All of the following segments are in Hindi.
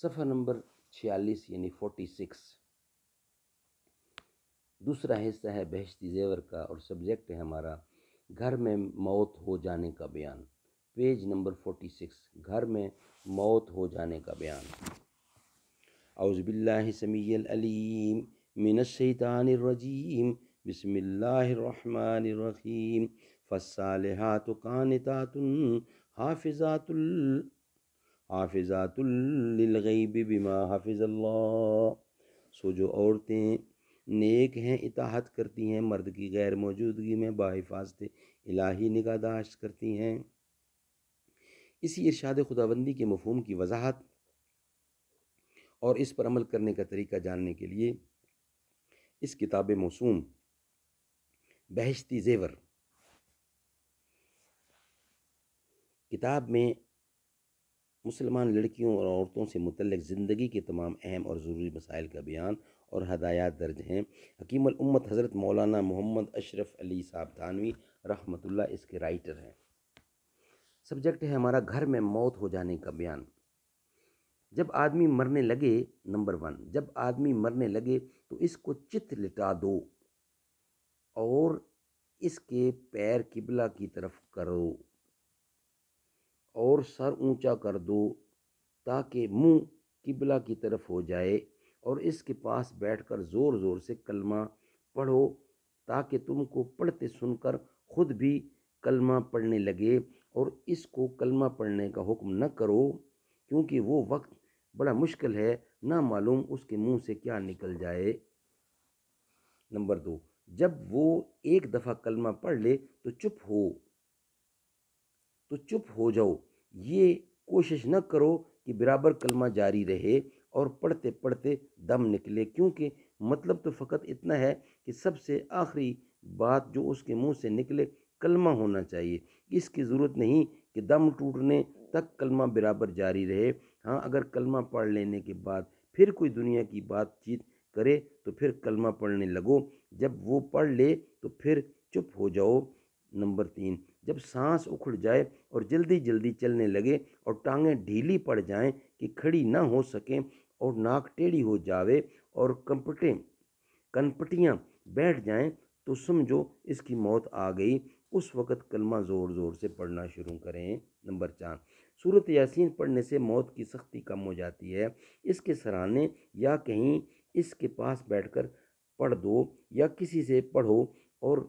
सफ़ा नंबर छियालीस यानी फोर्टी सिक्स दूसरा हिस्सा है बहशती जेवर का और सब्जेक्ट है हमारा घर में मौत हो जाने का बयान पेज नंबर फोर्टी सिक्स घर में मौत हो जाने का बयान अउज़बिल्लासमीम मिनशानरजीम बसमीम फ़सालहात कानतात हाफिज़ातुल हाफिज़ातुल्गैब बिमा हाफिज़ सो जो औरतें नेक हैं इताहत करती हैं मर्द की गैर मौजूदगी में बाहिफाजत इलाही निगादाश्त करती हैं इसी इरशाद खुदाबंदी के मफहम की वजाहत और इस पर अमल करने का तरीका जानने के लिए इस किताब मौसूम बहशती जेवर किताब में मुसलमान लड़कियों और औरतों से मुतलक ज़िंदगी के तमाम अहम और ज़रूरी मसाइल का बयान और हदायत दर्ज हैं हकीमत हज़रत मौलाना मोहम्मद अशरफ अली साहब थानवी रहमतुल्ला इसके राइटर हैं सब्जेक्ट है हमारा घर में मौत हो जाने का बयान जब आदमी मरने लगे नंबर वन जब आदमी मरने लगे तो इसको चित लिटा दो और इसके पैर किबला की तरफ करो और सर ऊंचा कर दो ताकि मुंह किबला की तरफ हो जाए और इसके पास बैठकर ज़ोर ज़ोर से कलमा पढ़ो ताकि तुमको पढ़ते सुनकर खुद भी कलमा पढ़ने लगे और इसको कलमा पढ़ने का हुक्म न करो क्योंकि वो वक्त बड़ा मुश्किल है ना मालूम उसके मुंह से क्या निकल जाए नंबर दो जब वो एक दफ़ा कलमा पढ़ ले तो चुप हो तो चुप हो जाओ ये कोशिश न करो कि बराबर कलमा जारी रहे और पढ़ते पढ़ते दम निकले क्योंकि मतलब तो फ़कत इतना है कि सबसे आखिरी बात जो उसके मुंह से निकले कलमा होना चाहिए इसकी ज़रूरत नहीं कि दम टूटने तक कलमा बराबर जारी रहे हाँ अगर कलमा पढ़ लेने के बाद फिर कोई दुनिया की बातचीत करे तो फिर कलमा पढ़ने लगो जब वो पढ़ ले तो फिर चुप हो जाओ नंबर तीन जब सांस उखड़ जाए और जल्दी जल्दी चलने लगे और टांगें ढीली पड़ जाएं कि खड़ी ना हो सकें और नाक टेढ़ी हो जावे और कंपटें कनपटियाँ बैठ जाएं तो समझो इसकी मौत आ गई उस वक़्त कलमा ज़ोर ज़ोर से पढ़ना शुरू करें नंबर चार सूरत यासीन पढ़ने से मौत की सख्ती कम हो जाती है इसके सराहने या कहीं इसके पास बैठकर पढ़ दो या किसी से पढ़ो और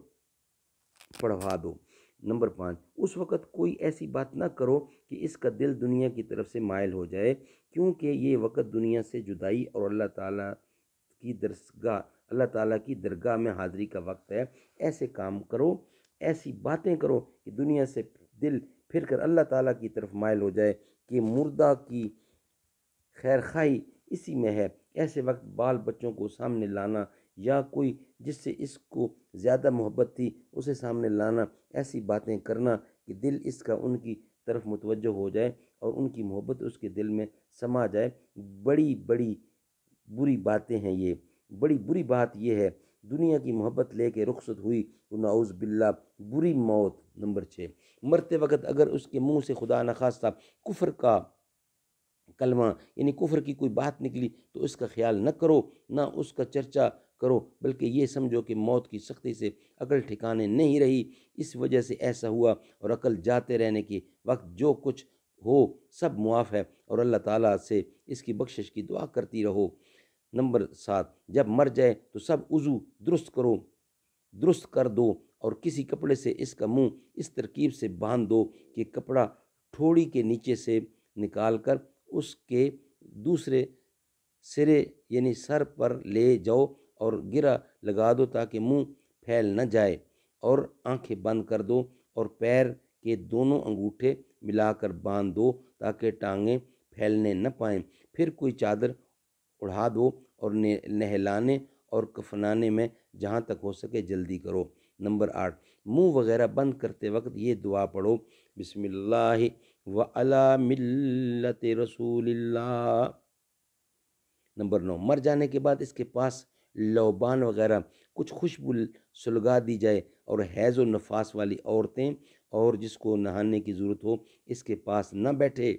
पढ़वा दो नंबर पाँच उस वक़्त कोई ऐसी बात ना करो कि इसका दिल दुनिया की तरफ से मायल हो जाए क्योंकि ये वक़्त दुनिया से जुदाई और अल्लाह ताला की दरसगा अल्लाह ताला की दरगाह में हाज़िरी का वक्त है ऐसे काम करो ऐसी बातें करो कि दुनिया से दिल फिर कर अल्लाह ताला की तरफ मायल हो जाए कि मुर्दा की खैर खाई इसी में है ऐसे वक्त बाल बच्चों को सामने लाना या कोई जिससे इसको ज़्यादा मोहब्बत थी उसे सामने लाना ऐसी बातें करना कि दिल इसका उनकी तरफ मुतवजो हो जाए और उनकी मोहब्बत उसके दिल में समा जाए बड़ी बड़ी बुरी बातें हैं ये बड़ी बुरी बात यह है दुनिया की मोहब्बत लेके रुखसत हुई तो नाउज़ बिल्ला बुरी मौत नंबर छः मरते वक्त अगर उसके मुंह से खुदा न खास्ता कुफर का कलमा यानी कुफर की कोई बात निकली तो इसका ख्याल न करो ना उसका चर्चा करो बल्कि ये समझो कि मौत की सख्ती से अकल ठिकाने नहीं रही इस वजह से ऐसा हुआ और अकल जाते रहने की वक्त जो कुछ हो सब मुआफ़ है और अल्लाह ताला से इसकी बख्शिश की दुआ करती रहो नंबर सात जब मर जाए तो सब उज़ू दुरुस्त करो दुरुस्त कर दो और किसी कपड़े से इसका मुंह इस तरकीब से बांध दो कि कपड़ा ठोड़ी के नीचे से निकाल कर उसके दूसरे सिरे यानी सर पर ले जाओ और गिरा लगा दो ताकि मुंह फैल न जाए और आंखें बंद कर दो और पैर के दोनों अंगूठे मिलाकर बांध दो ताकि टांगें फैलने न पाएं फिर कोई चादर उड़ा दो और नहलाने और कफनाने में जहाँ तक हो सके जल्दी करो नंबर आठ मुंह वगैरह बंद करते वक्त ये दुआ पढ़ो बिस्मिल्लाह व अला मिल्लत रसूलिल्लाह नंबर नौ मर जाने के बाद इसके पास लोबान वगैरह कुछ खुशबू सुलगा दी जाए और हैज़ और नफास वाली औरतें और जिसको नहाने की ज़रूरत हो इसके पास न बैठे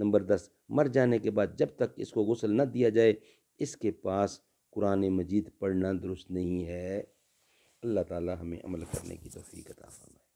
नंबर दस मर जाने के बाद जब तक इसको गसल न दिया जाए इसके पास कुरान मजीद पढ़ना दुरुस्त नहीं है अल्लाह ताला हमें अमल करने की तोफ़ी कता फरमाए